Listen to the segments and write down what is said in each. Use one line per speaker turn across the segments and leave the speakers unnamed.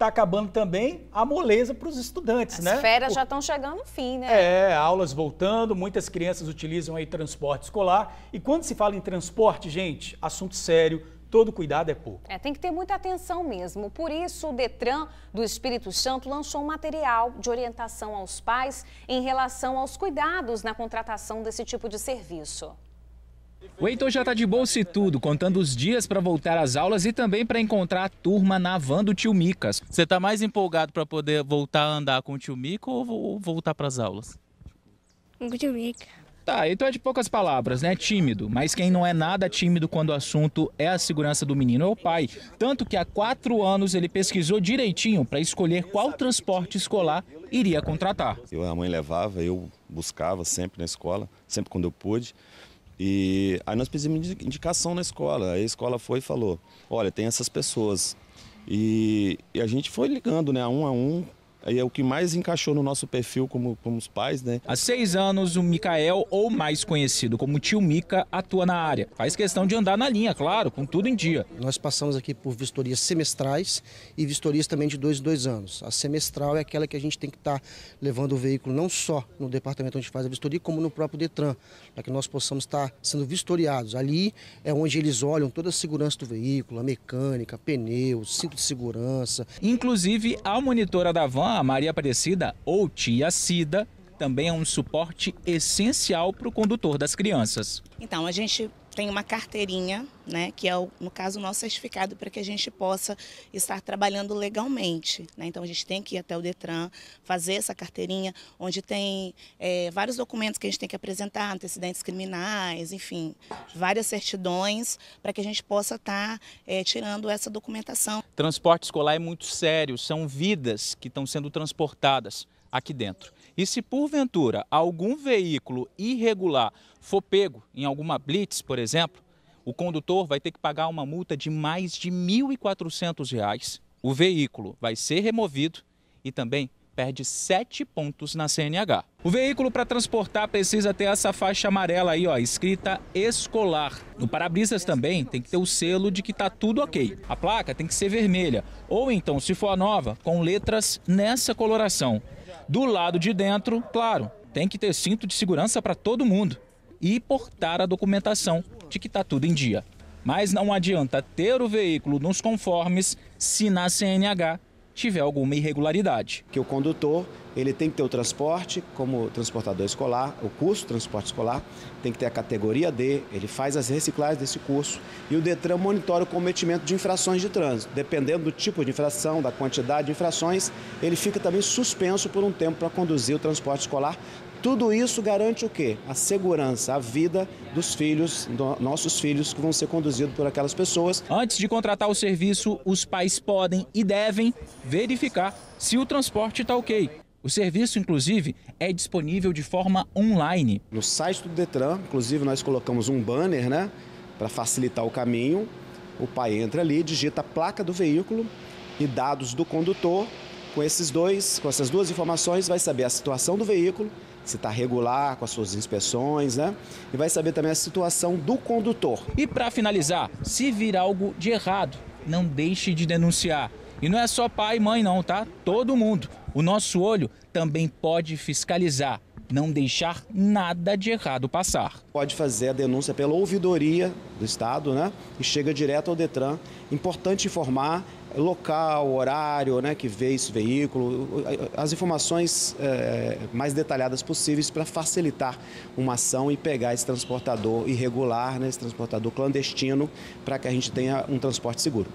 está acabando também a moleza para os estudantes, As né? As férias já
estão chegando no fim, né?
É, aulas voltando, muitas crianças utilizam aí transporte escolar. E quando se fala em transporte, gente, assunto sério, todo cuidado é pouco.
É, tem que ter muita atenção mesmo. Por isso, o Detran do Espírito Santo lançou um material de orientação aos pais em relação aos cuidados na contratação desse tipo de serviço.
O Heitor já tá de bolsa e tudo, contando os dias para voltar às aulas e também para encontrar a turma na van do tio Micas. Você tá mais empolgado para poder voltar a andar com o tio Mico ou voltar para as aulas? Com o tio Mica. Tá, então é de poucas palavras, né? Tímido. Mas quem não é nada tímido quando o assunto é a segurança do menino é o pai. Tanto que há quatro anos ele pesquisou direitinho para escolher qual transporte escolar iria contratar.
Eu, a mãe levava, eu buscava sempre na escola, sempre quando eu pude. E aí nós pedimos indicação na escola. Aí a escola foi e falou: olha, tem essas pessoas. E, e a gente foi ligando, né, um a um, Aí é o que mais encaixou no nosso perfil como, como os pais, né? Há
seis anos, o Mikael, ou mais conhecido como tio Mica, atua na área. Faz questão de andar
na linha, claro, com tudo em dia. Nós passamos aqui por vistorias semestrais e vistorias também de dois em dois anos. A semestral é aquela que a gente tem que estar tá levando o veículo não só no departamento onde faz a vistoria, como no próprio Detran, para que nós possamos estar tá sendo vistoriados. Ali é onde eles olham toda a segurança do veículo, a mecânica, pneu, cinto de segurança.
Inclusive, a monitora da van a Maria Aparecida ou Tia Cida também é um suporte essencial para o condutor das crianças.
Então, a gente tem uma carteirinha, né, que é, o, no caso, o nosso certificado para que a gente possa estar trabalhando legalmente. Né? Então, a gente tem que ir até o Detran, fazer essa carteirinha, onde tem é, vários documentos que a gente tem que apresentar, antecedentes criminais, enfim, várias certidões, para que a gente possa estar tá, é, tirando essa documentação.
Transporte escolar é muito sério, são vidas que estão sendo transportadas aqui dentro. E se porventura algum veículo irregular for pego em alguma blitz, por exemplo, o condutor vai ter que pagar uma multa de mais de R$ reais, O veículo vai ser removido e também perde sete pontos na CNH. O veículo para transportar precisa ter essa faixa amarela aí, ó, escrita escolar. No para-brisas também tem que ter o selo de que tá tudo ok. A placa tem que ser vermelha, ou então, se for a nova, com letras nessa coloração. Do lado de dentro, claro, tem que ter cinto de segurança para todo mundo e portar a documentação de que tá tudo em dia. Mas não adianta ter o veículo nos conformes se na CNH
tiver alguma irregularidade. Que o condutor ele tem que ter o transporte como transportador escolar, o curso de transporte escolar, tem que ter a categoria D, ele faz as reciclagens desse curso e o Detran monitora o cometimento de infrações de trânsito. Dependendo do tipo de infração, da quantidade de infrações, ele fica também suspenso por um tempo para conduzir o transporte escolar, tudo isso garante o quê? A segurança, a vida dos filhos, do, nossos filhos que vão ser conduzidos por aquelas pessoas.
Antes de contratar o serviço, os pais podem e devem verificar se o transporte está ok. O serviço, inclusive, é disponível de forma
online. No site do Detran, inclusive, nós colocamos um banner, né? Para facilitar o caminho. O pai entra ali, digita a placa do veículo e dados do condutor com esses dois, com essas duas informações, vai saber a situação do veículo, se está regular com as suas inspeções, né? E vai saber também a situação do condutor.
E para finalizar, se vir algo de errado, não deixe de denunciar. E não é só pai e mãe não, tá? Todo mundo. O nosso olho também pode fiscalizar não deixar nada de errado passar.
Pode fazer a denúncia pela ouvidoria do Estado, né? E chega direto ao Detran. Importante informar local, horário, né, que vê esse veículo, as informações é, mais detalhadas possíveis para facilitar uma ação e pegar esse transportador irregular, né, esse transportador clandestino, para que a gente tenha um transporte seguro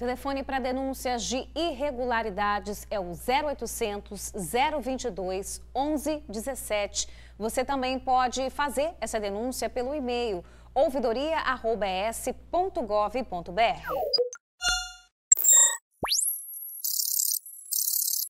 telefone para denúncias de irregularidades é o 0800 022 1117. Você também pode fazer essa denúncia pelo e-mail ouvidoria.s.gov.br.